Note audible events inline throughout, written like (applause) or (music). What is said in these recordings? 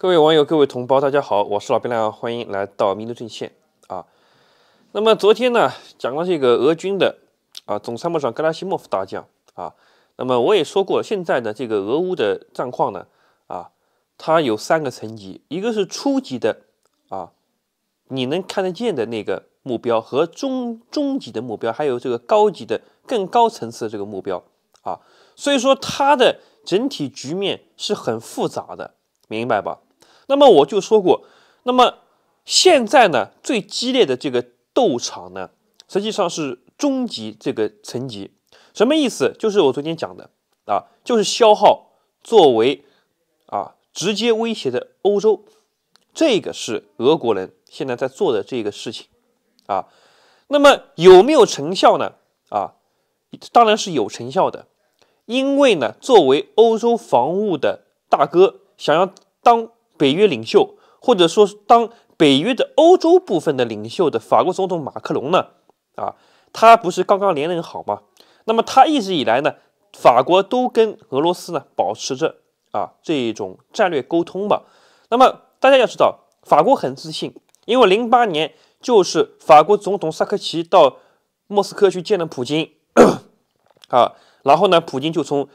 各位网友，各位同胞，大家好，我是老白亮，欢迎来到民族阵线啊。那么昨天呢，讲了这个俄军的啊总参谋长格拉西莫夫大将啊。那么我也说过，现在呢这个俄乌的战况呢啊，它有三个层级，一个是初级的啊，你能看得见的那个目标和中中级的目标，还有这个高级的更高层次的这个目标啊。所以说它的整体局面是很复杂的，明白吧？那么我就说过，那么现在呢，最激烈的这个斗场呢，实际上是中级这个层级。什么意思？就是我昨天讲的啊，就是消耗作为啊直接威胁的欧洲，这个是俄国人现在在做的这个事情啊。那么有没有成效呢？啊，当然是有成效的，因为呢，作为欧洲防务的大哥，想要当。北约领袖，或者说当北约的欧洲部分的领袖的法国总统马克龙呢？啊，他不是刚刚连任好吗？那么他一直以来呢，法国都跟俄罗斯呢保持着啊这种战略沟通吧。那么大家要知道，法国很自信，因为零八年就是法国总统萨科齐到莫斯科去见了普京，(clears throat) 啊，然后呢，普京就从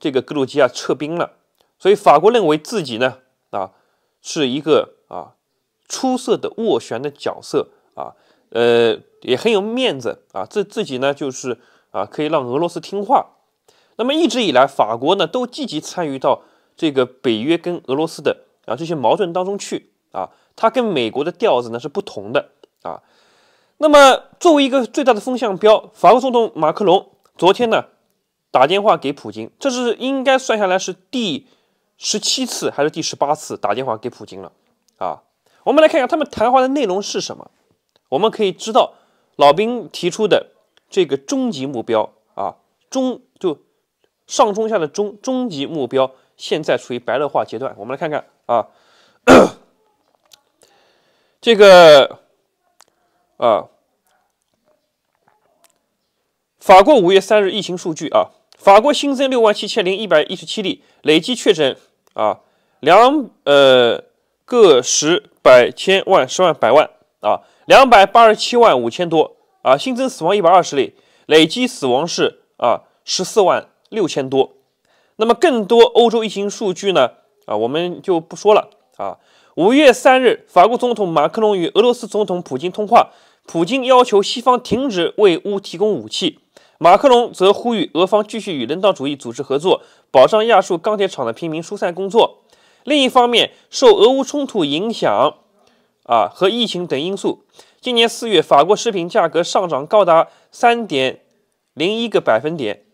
这个格鲁吉亚撤兵了，所以法国认为自己呢。啊，是一个啊出色的斡旋的角色啊，呃，也很有面子啊。自自己呢，就是啊，可以让俄罗斯听话。那么一直以来，法国呢都积极参与到这个北约跟俄罗斯的啊这些矛盾当中去啊。它跟美国的调子呢是不同的啊。那么作为一个最大的风向标，法国总统马克龙昨天呢打电话给普京，这是应该算下来是第。十七次还是第十八次打电话给普京了，啊，我们来看一下他们谈话的内容是什么。我们可以知道，老兵提出的这个终极目标啊，终就上中下的终终极目标，现在处于白热化阶段。我们来看看啊，(coughs) 这个啊，法国五月三日疫情数据啊，法国新增六万七千零一百一十七例，累计确诊。啊，两呃个十百千万十万百万啊，两百八十七万五千多啊，新增死亡一百二十例，累计死亡是啊十四万六千多。那么更多欧洲疫情数据呢？啊，我们就不说了啊。五月三日，法国总统马克龙与俄罗斯总统普京通话，普京要求西方停止为乌提供武器，马克龙则呼吁俄方继续与人道主义组织合作。保障亚述钢铁厂的平民疏散工作。另一方面，受俄乌冲突影响，啊和疫情等因素，今年四月，法国食品价格上涨高达三点零一个百分点，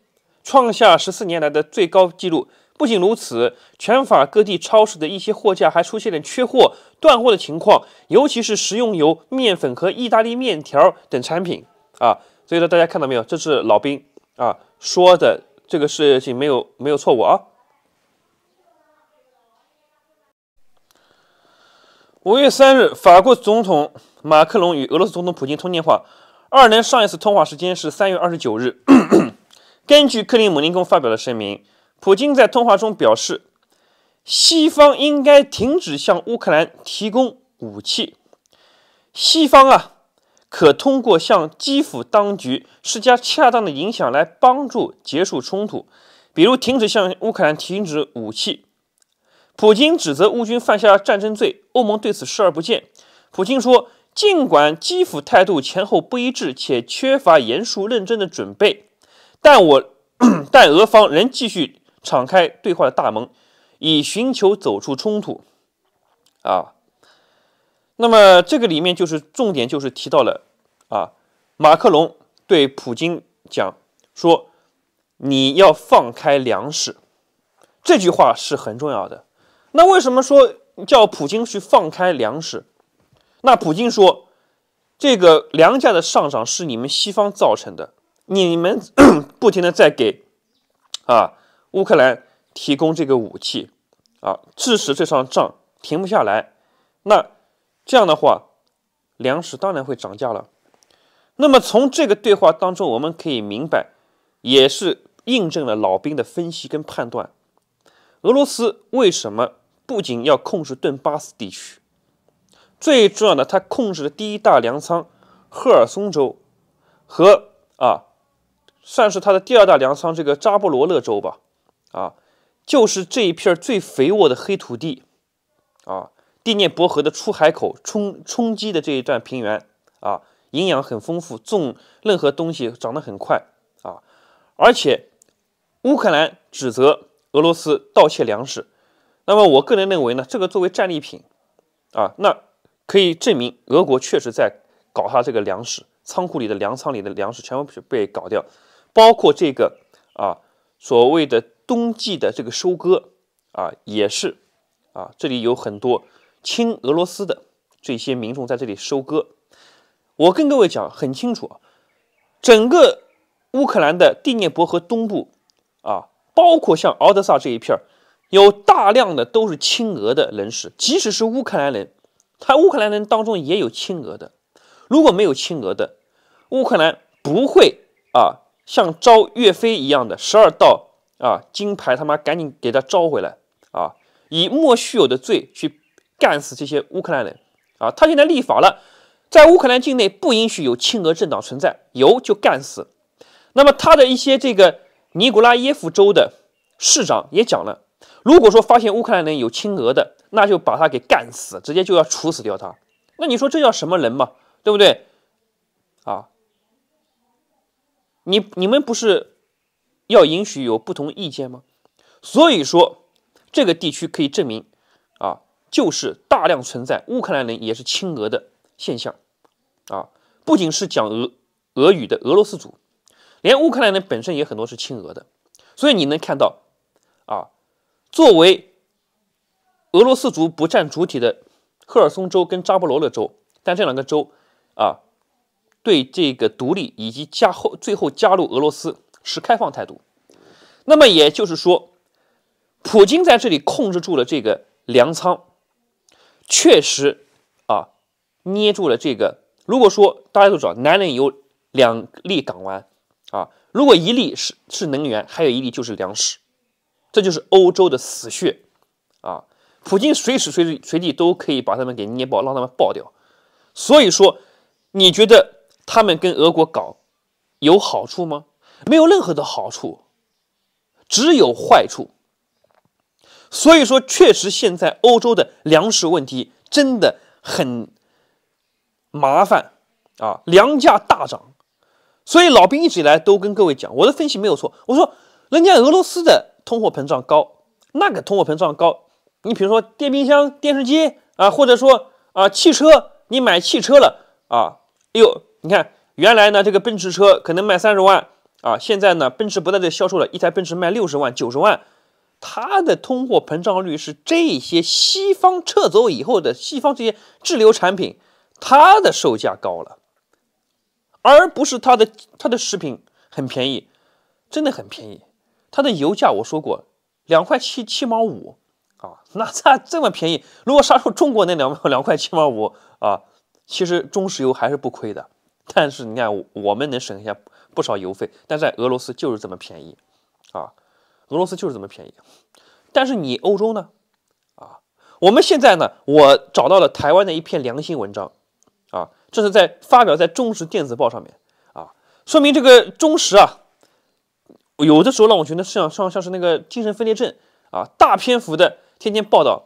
创下十四年来的最高纪录。不仅如此，全法各地超市的一些货架还出现了缺货、断货的情况，尤其是食用油、面粉和意大利面条等产品。啊，所以说大家看到没有，这是老兵啊说的。这个事情没有没有错误啊。五月三日，法国总统马克龙与俄罗斯总统普京通电话，二人上一次通话时间是三月二十九日。(clears throat) 根据克林姆林宫发表的声明，普京在通话中表示，西方应该停止向乌克兰提供武器。西方啊！可通过向基辅当局施加恰当的影响来帮助结束冲突，比如停止向乌克兰停止武器。普京指责乌军犯下战争罪，欧盟对此视而不见。普京说，尽管基辅态度前后不一致且缺乏严肃认真的准备，但我但俄方仍继续敞开对话的大门，以寻求走出冲突。啊。那么，这个里面就是重点，就是提到了啊，马克龙对普京讲说：“你要放开粮食。”这句话是很重要的。那为什么说叫普京去放开粮食？那普京说：“这个粮价的上涨是你们西方造成的，你们 (coughs) 不停的在给啊乌克兰提供这个武器啊，致使这场仗停不下来。”那。这样的话，粮食当然会涨价了。那么从这个对话当中，我们可以明白，也是印证了老兵的分析跟判断。俄罗斯为什么不仅要控制顿巴斯地区，最重要的，他控制了第一大粮仓赫尔松州，和啊，算是他的第二大粮仓这个扎波罗勒州吧，啊，就是这一片最肥沃的黑土地，啊。第聂伯河的出海口冲冲击的这一段平原啊，营养很丰富，种任何东西长得很快啊。而且乌克兰指责俄罗斯盗窃粮食，那么我个人认为呢，这个作为战利品啊，那可以证明俄国确实在搞他这个粮食仓库里的粮仓里的粮食全部被被搞掉，包括这个啊所谓的冬季的这个收割啊也是啊，这里有很多。亲俄罗斯的这些民众在这里收割。我跟各位讲很清楚啊，整个乌克兰的第聂伯河东部啊，包括像敖德萨这一片儿，有大量的都是亲俄的人士。即使是乌克兰人，他乌克兰人当中也有亲俄的。如果没有亲俄的，乌克兰不会啊，像招岳飞一样的十二道啊金牌，他妈赶紧给他招回来啊，以莫须有的罪去。干死这些乌克兰人，啊，他现在立法了，在乌克兰境内不允许有亲俄政党存在，有就干死。那么他的一些这个尼古拉耶夫州的市长也讲了，如果说发现乌克兰人有亲俄的，那就把他给干死，直接就要处死掉他。那你说这叫什么人嘛，对不对？啊，你你们不是要允许有不同意见吗？所以说这个地区可以证明。就是大量存在乌克兰人也是亲俄的现象，啊，不仅是讲俄俄语的俄罗斯族，连乌克兰人本身也很多是亲俄的。所以你能看到，啊，作为俄罗斯族不占主体的赫尔松州跟扎波罗勒州，但这两个州啊，对这个独立以及加后最后加入俄罗斯持开放态度。那么也就是说，普京在这里控制住了这个粮仓。确实啊，捏住了这个。如果说大家都知道，男人有两粒港湾啊，如果一粒是是能源，还有一粒就是粮食，这就是欧洲的死穴啊。普京随时随地、随地都可以把他们给捏爆，让他们爆掉。所以说，你觉得他们跟俄国搞有好处吗？没有任何的好处，只有坏处。所以说，确实，现在欧洲的粮食问题真的很麻烦啊，粮价大涨。所以，老兵一直以来都跟各位讲，我的分析没有错。我说，人家俄罗斯的通货膨胀高，那个通货膨胀高。你比如说，电冰箱、电视机啊，或者说啊，汽车，你买汽车了啊，哎呦，你看，原来呢，这个奔驰车可能卖三十万啊，现在呢，奔驰不在这销售了，一台奔驰卖六十万、九十万。它的通货膨胀率是这些西方撤走以后的西方这些滞留产品，它的售价高了，而不是它的它的食品很便宜，真的很便宜。它的油价我说过两块七七毛五啊，那它这么便宜？如果杀出中国那两两块七毛五啊，其实中石油还是不亏的。但是你看我们能省下不少油费，但在俄罗斯就是这么便宜啊。俄罗斯就是这么便宜，但是你欧洲呢？啊，我们现在呢？我找到了台湾的一篇良心文章，啊，这是在发表在《中时电子报》上面啊，说明这个中时啊，有的时候让我觉得像像像是那个精神分裂症啊，大篇幅的天天报道，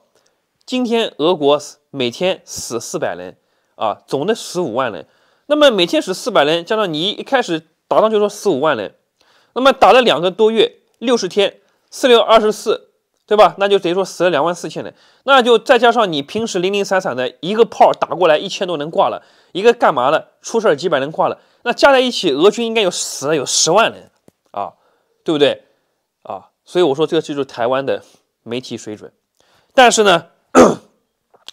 今天俄国每天死四百人啊，总的死五万人，那么每天死四百人，加上你一开始打仗就说死五万人，那么打了两个多月。六十天，四六二十四，对吧？那就等于说死了两万四千人。那就再加上你平时零零散散的一个炮打过来，一千多能挂了一个干嘛的？出事儿几百能挂了。那加在一起，俄军应该有死了有十万人啊，对不对啊？所以我说，这个就是台湾的媒体水准。但是呢，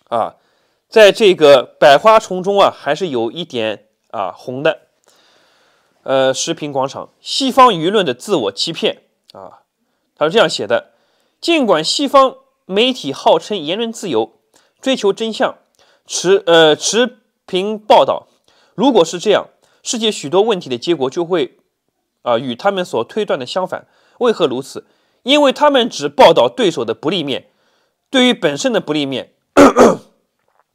啊，在这个百花丛中啊，还是有一点啊红的。呃，十平广场，西方舆论的自我欺骗。啊，他是这样写的：尽管西方媒体号称言论自由、追求真相、持呃持平报道，如果是这样，世界许多问题的结果就会啊与他们所推断的相反。为何如此？因为他们只报道对手的不利面，对于本身的不利面，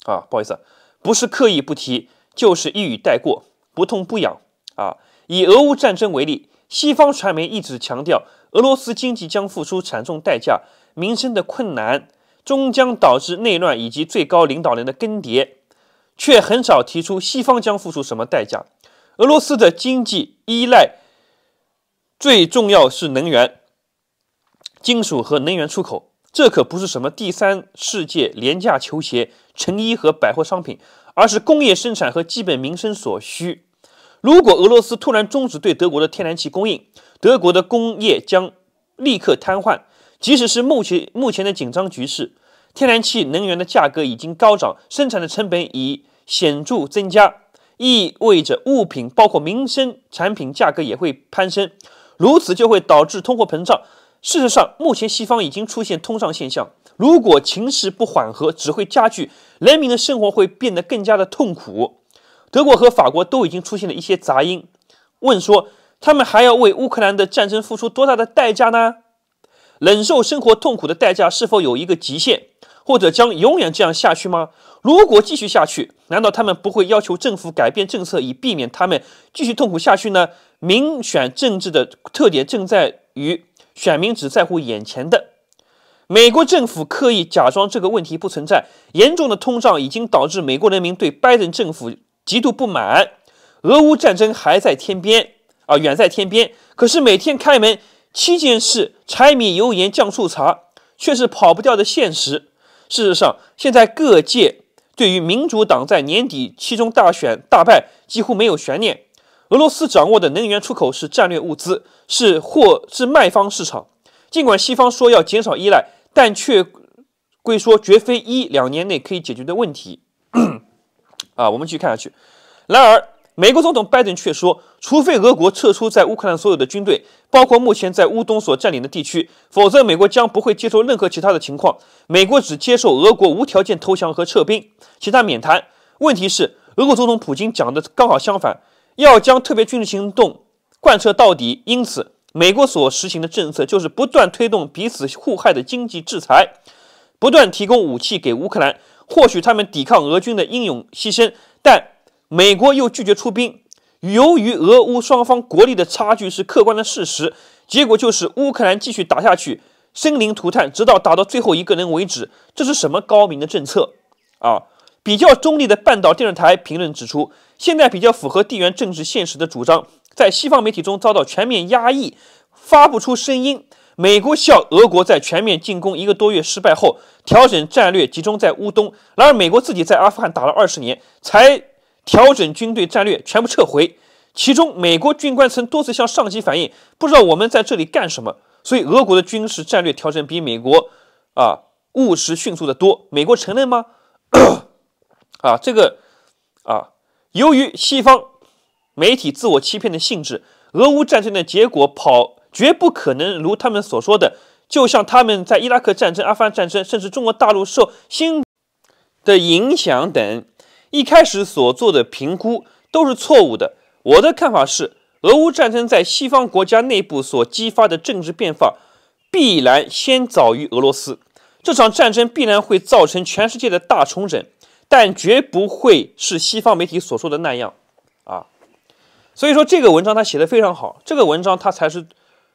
啊，不好意思，不是刻意不提，就是一语带过，不痛不痒。啊，以俄乌战争为例，西方传媒一直强调。俄罗斯经济将付出惨重代价，民生的困难终将导致内乱以及最高领导人的更迭，却很少提出西方将付出什么代价。俄罗斯的经济依赖最重要是能源、金属和能源出口，这可不是什么第三世界廉价球鞋、成衣和百货商品，而是工业生产和基本民生所需。如果俄罗斯突然终止对德国的天然气供应，德国的工业将立刻瘫痪。即使是目前目前的紧张局势，天然气能源的价格已经高涨，生产的成本已显著增加，意味着物品，包括民生产品价格也会攀升。如此就会导致通货膨胀。事实上，目前西方已经出现通胀现象。如果情势不缓和，只会加剧，人民的生活会变得更加的痛苦。德国和法国都已经出现了一些杂音，问说他们还要为乌克兰的战争付出多大的代价呢？忍受生活痛苦的代价是否有一个极限，或者将永远这样下去吗？如果继续下去，难道他们不会要求政府改变政策，以避免他们继续痛苦下去呢？民选政治的特点正在于选民只在乎眼前的。美国政府刻意假装这个问题不存在，严重的通胀已经导致美国人民对拜登政府。极度不满，俄乌战争还在天边啊，远在天边。可是每天开门七件事，柴米油盐酱醋茶，却是跑不掉的现实。事实上，现在各界对于民主党在年底期中大选大败几乎没有悬念。俄罗斯掌握的能源出口是战略物资，是货是卖方市场。尽管西方说要减少依赖，但却归说绝非一两年内可以解决的问题。啊，我们继续看下去。然而，美国总统拜登却说，除非俄国撤出在乌克兰所有的军队，包括目前在乌东所占领的地区，否则美国将不会接受任何其他的情况。美国只接受俄国无条件投降和撤兵，其他免谈。问题是，俄国总统普京讲的刚好相反，要将特别军事行动贯彻到底。因此，美国所实行的政策就是不断推动彼此互害的经济制裁，不断提供武器给乌克兰。或许他们抵抗俄军的英勇牺牲，但美国又拒绝出兵。由于俄乌双方国力的差距是客观的事实，结果就是乌克兰继续打下去，生灵涂炭，直到打到最后一个人为止。这是什么高明的政策啊？比较中立的半岛电视台评论指出，现在比较符合地缘政治现实的主张，在西方媒体中遭到全面压抑，发不出声音。美国笑俄国在全面进攻一个多月失败后调整战略，集中在乌东。然而，美国自己在阿富汗打了二十年才调整军队战略，全部撤回。其中，美国军官曾多次向上级反映：“不知道我们在这里干什么。”所以，俄国的军事战略调整比美国啊务实迅速的多。美国承认吗？(coughs) 啊，这个啊，由于西方媒体自我欺骗的性质，俄乌战争的结果跑。绝不可能如他们所说的，就像他们在伊拉克战争、阿富汗战争，甚至中国大陆受新的影响等一开始所做的评估都是错误的。我的看法是，俄乌战争在西方国家内部所激发的政治变化，必然先早于俄罗斯。这场战争必然会造成全世界的大重整，但绝不会是西方媒体所说的那样啊。所以说，这个文章他写的非常好，这个文章他才是。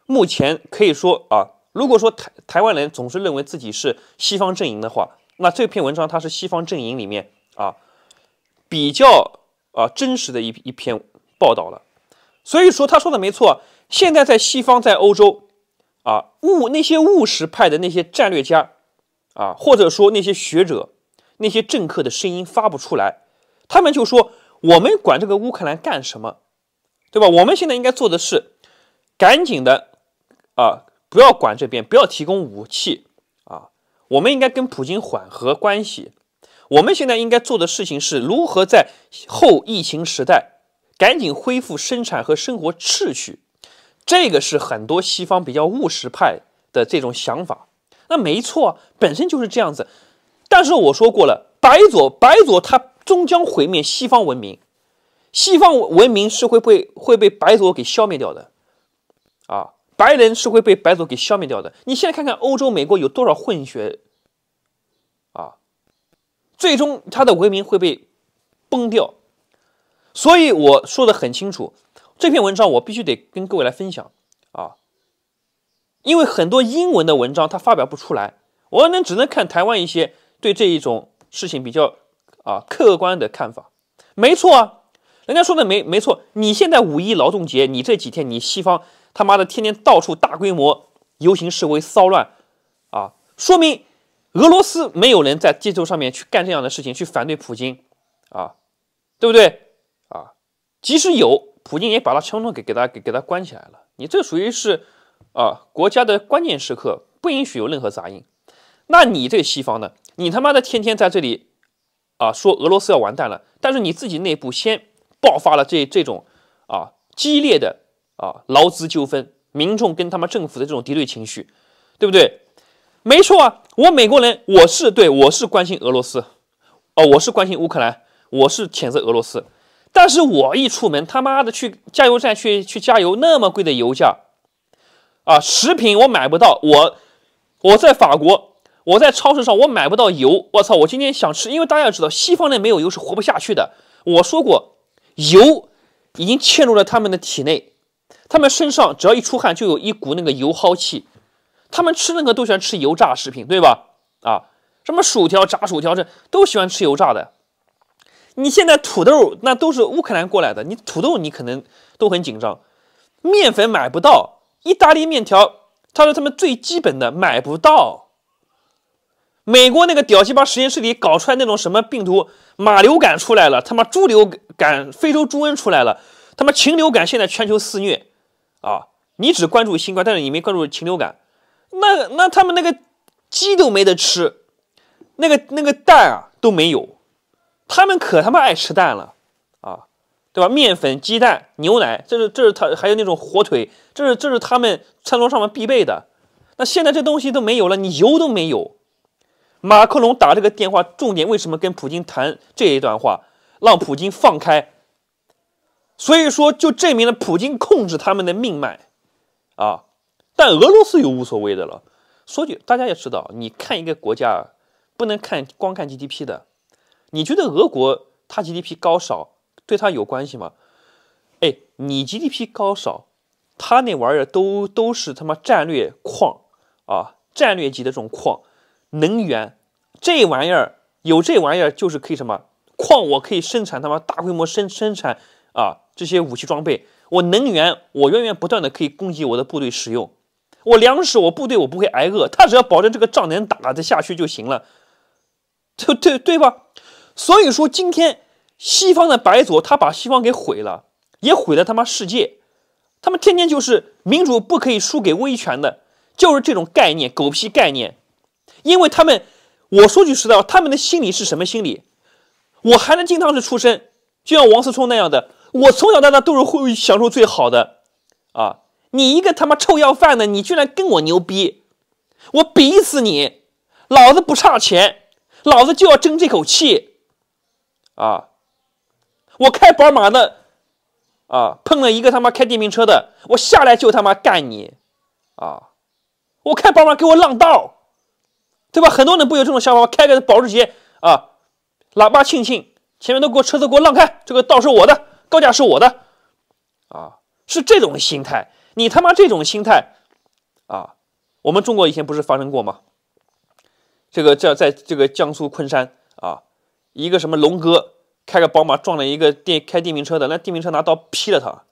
目前可以说啊，如果说台台湾人总是认为自己是西方阵营的话，那这篇文章它是西方阵营里面啊比较啊真实的一一篇报道了。所以说他说的没错，现在在西方，在欧洲啊务那些务实派的那些战略家啊，或者说那些学者、那些政客的声音发不出来，他们就说我们管这个乌克兰干什么，对吧？我们现在应该做的是赶紧的。啊！不要管这边，不要提供武器啊！我们应该跟普京缓和关系。我们现在应该做的事情是如何在后疫情时代赶紧恢复生产和生活秩序。这个是很多西方比较务实派的这种想法。那没错，本身就是这样子。但是我说过了，白左，白左，它终将毁灭西方文明。西方文明是会被会被白左给消灭掉的？啊！白人是会被白族给消灭掉的。你现在看看欧洲、美国有多少混血啊？最终他的文明会被崩掉。所以我说的很清楚，这篇文章我必须得跟各位来分享啊，因为很多英文的文章它发表不出来，我们只能看台湾一些对这一种事情比较啊客观的看法。没错啊，人家说的没没错。你现在五一劳动节，你这几天你西方。他妈的，天天到处大规模游行示威骚乱，啊，说明俄罗斯没有人在地球上面去干这样的事情去反对普京，啊，对不对？啊，即使有，普京也把他枪都给给他给给他关起来了。你这属于是啊，国家的关键时刻不允许有任何杂音。那你这西方呢？你他妈的天天在这里啊说俄罗斯要完蛋了，但是你自己内部先爆发了这这种啊激烈的。啊，劳资纠纷，民众跟他妈政府的这种敌对情绪，对不对？没错啊，我美国人，我是对，我是关心俄罗斯，哦，我是关心乌克兰，我是谴责俄罗斯。但是我一出门，他妈的去加油站去去加油，那么贵的油价，啊，食品我买不到，我我在法国，我在超市上我买不到油，我操，我今天想吃，因为大家知道，西方人没有油是活不下去的。我说过，油已经嵌入了他们的体内。他们身上只要一出汗就有一股那个油蒿气，他们吃那个都喜欢吃油炸食品，对吧？啊，什么薯条、炸薯条，这都喜欢吃油炸的。你现在土豆那都是乌克兰过来的，你土豆你可能都很紧张，面粉买不到，意大利面条，它说他们最基本的，买不到。美国那个屌鸡巴实验室里搞出来那种什么病毒，马流感出来了，他妈猪流感、非洲猪瘟出来了，他妈禽流感现在全球肆虐。啊，你只关注新冠，但是你没关注禽流感，那那他们那个鸡都没得吃，那个那个蛋啊都没有，他们可他妈爱吃蛋了啊，对吧？面粉、鸡蛋、牛奶，这是这是他还有那种火腿，这是这是他们餐桌上面必备的。那现在这东西都没有了，你油都没有。马克龙打这个电话，重点为什么跟普京谈这一段话，让普京放开？所以说，就证明了普京控制他们的命脉，啊，但俄罗斯又无所谓的了。说句大家也知道，你看一个国家，不能看光看 GDP 的。你觉得俄国它 GDP 高少，对它有关系吗？哎，你 GDP 高少，它那玩意儿都都是他妈战略矿啊，战略级的这种矿，能源，这玩意儿有这玩意儿就是可以什么矿，我可以生产他妈大规模生生产啊。这些武器装备，我能源我源源不断的可以供给我的部队使用，我粮食我部队我不会挨饿，他只要保证这个仗能打得下去就行了，对对对吧？所以说今天西方的白左他把西方给毁了，也毁了他妈世界，他们天天就是民主不可以输给威权的，就是这种概念狗屁概念，因为他们我说句实在话，他们的心理是什么心理？我还能经常是出身，就像王思聪那样的。我从小到大都是会享受最好的，啊！你一个他妈臭要饭的，你居然跟我牛逼，我比死你！老子不差钱，老子就要争这口气，啊！我开宝马的，啊，碰了一个他妈开电瓶车的，我下来就他妈干你，啊！我开宝马给我让道，对吧？很多人不有这种想法，开个保时捷啊，喇叭庆庆，前面都给我车子给我让开，这个道是我的。高价是我的，啊，是这种心态。你他妈这种心态，啊，我们中国以前不是发生过吗？这个在在这个江苏昆山啊，一个什么龙哥开个宝马撞了一个电开电瓶车的，那电瓶车拿刀劈了他，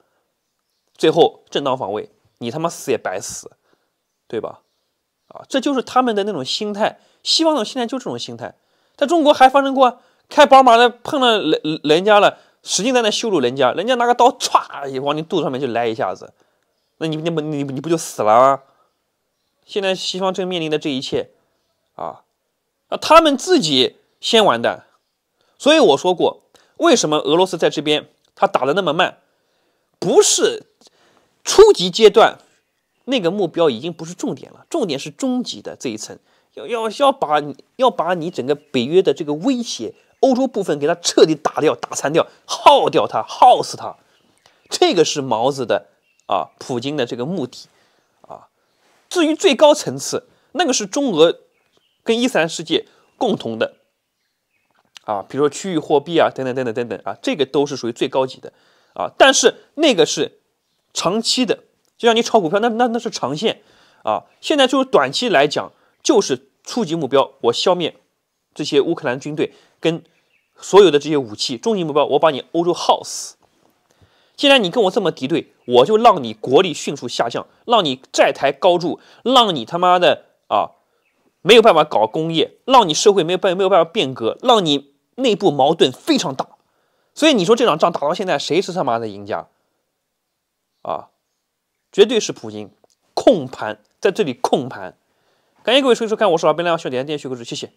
最后正当防卫，你他妈死也白死，对吧？啊，这就是他们的那种心态，西方的现在就这种心态，在中国还发生过，开宝马的碰了人人家了。使劲在那羞辱人家，人家拿个刀唰往你肚子上面就来一下子，那你那不你你不就死了吗？现在西方正面临的这一切啊，那他们自己先完蛋。所以我说过，为什么俄罗斯在这边他打的那么慢，不是初级阶段那个目标已经不是重点了，重点是中级的这一层，要要要把要把你整个北约的这个威胁。欧洲部分给他彻底打掉、打残掉、耗掉他、耗死他，这个是毛子的啊，普京的这个目的啊。至于最高层次，那个是中俄跟伊斯兰世界共同的啊，比如说区域货币啊，等等等等等等啊，这个都是属于最高级的啊。但是那个是长期的，就像你炒股票，那那那是长线啊。现在就是短期来讲，就是初级目标，我消灭这些乌克兰军队跟。所有的这些武器，终极目标，我把你欧洲耗死。既然你跟我这么敌对，我就让你国力迅速下降，让你债台高筑，让你他妈的啊没有办法搞工业，让你社会没有办没有办法变革，让你内部矛盾非常大。所以你说这场仗打到现在，谁是他妈的赢家？啊，绝对是普京。控盘在这里控盘。感谢各位收看，我是老笨狼，小欢点赞、点关注，谢谢。